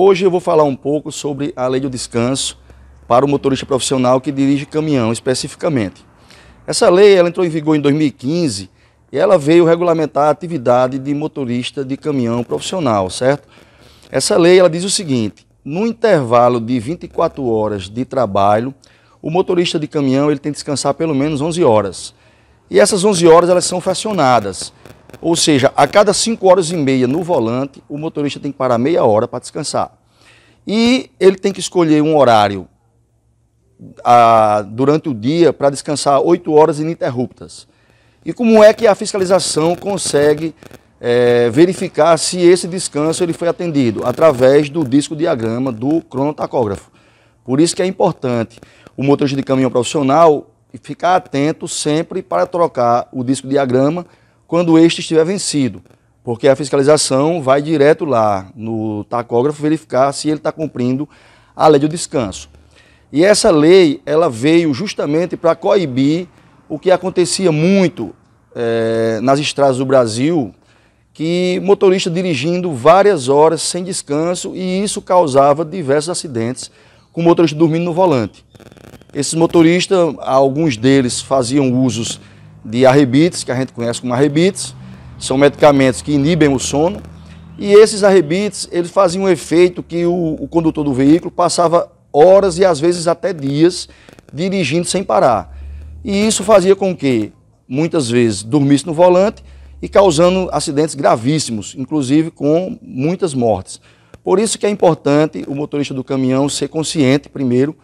Hoje eu vou falar um pouco sobre a lei do descanso para o motorista profissional que dirige caminhão especificamente. Essa lei ela entrou em vigor em 2015 e ela veio regulamentar a atividade de motorista de caminhão profissional, certo? Essa lei ela diz o seguinte: no intervalo de 24 horas de trabalho, o motorista de caminhão ele tem que descansar pelo menos 11 horas. E essas 11 horas elas são fracionadas. Ou seja, a cada 5 horas e meia no volante, o motorista tem que parar meia hora para descansar. E ele tem que escolher um horário a, durante o dia para descansar 8 horas ininterruptas. E como é que a fiscalização consegue é, verificar se esse descanso ele foi atendido? Através do disco diagrama do cronotacógrafo. Por isso que é importante o motorista de caminhão profissional ficar atento sempre para trocar o disco diagrama quando este estiver vencido, porque a fiscalização vai direto lá no tacógrafo verificar se ele está cumprindo a lei do descanso. E essa lei ela veio justamente para coibir o que acontecia muito é, nas estradas do Brasil, que motorista dirigindo várias horas sem descanso e isso causava diversos acidentes com motorista dormindo no volante. Esses motoristas, alguns deles faziam usos de arrebites, que a gente conhece como arrebites, são medicamentos que inibem o sono, e esses arrebites, eles faziam um efeito que o, o condutor do veículo passava horas e às vezes até dias dirigindo sem parar. E isso fazia com que, muitas vezes, dormisse no volante e causando acidentes gravíssimos, inclusive com muitas mortes. Por isso que é importante o motorista do caminhão ser consciente, primeiro,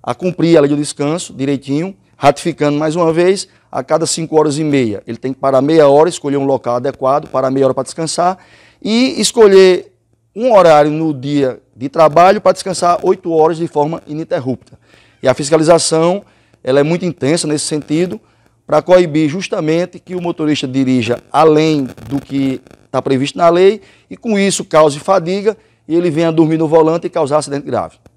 a cumprir a lei do descanso direitinho Ratificando mais uma vez, a cada 5 horas e meia, ele tem que parar meia hora, escolher um local adequado, parar meia hora para descansar e escolher um horário no dia de trabalho para descansar 8 horas de forma ininterrupta. E a fiscalização ela é muito intensa nesse sentido para coibir justamente que o motorista dirija além do que está previsto na lei e com isso cause fadiga e ele venha dormir no volante e causar acidente grave.